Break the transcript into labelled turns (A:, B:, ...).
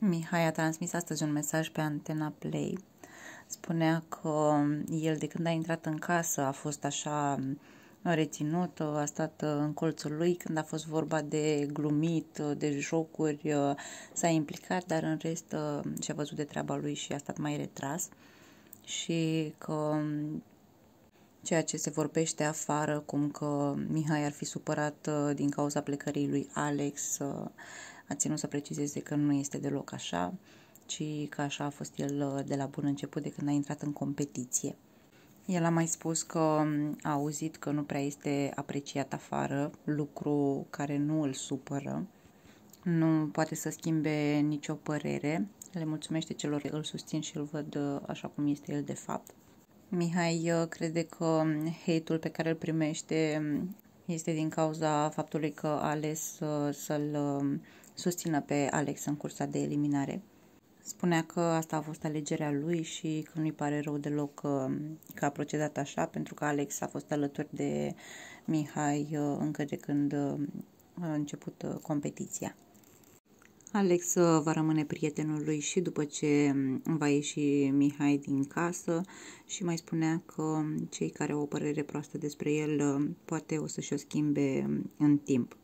A: Mihai a transmis astăzi un mesaj pe Antena Play. Spunea că el de când a intrat în casă a fost așa reținut, a stat în colțul lui când a fost vorba de glumit, de jocuri, s-a implicat, dar în rest și-a văzut de treaba lui și a stat mai retras și că ceea ce se vorbește afară, cum că Mihai ar fi supărat din cauza plecării lui Alex, a ținut să precizeze că nu este deloc așa, ci că așa a fost el uh, de la bun început de când a intrat în competiție. El a mai spus că um, a auzit că nu prea este apreciat afară, lucru care nu îl supără, nu poate să schimbe nicio părere, le mulțumește celor care îl susțin și îl văd uh, așa cum este el de fapt. Mihai uh, crede că um, hate-ul pe care îl primește um, este din cauza faptului că a ales uh, să-l um, susțină pe Alex în cursa de eliminare. Spunea că asta a fost alegerea lui și că nu-i pare rău deloc că, um, că a procedat așa, pentru că Alex a fost alături de Mihai uh, încă de când um, a început uh, competiția. Alex uh, va rămâne prietenul lui și după ce mm, va ieși Mihai din casă și mai spunea că cei care au o părere proastă despre el uh, poate o să și-o schimbe mm, în timp.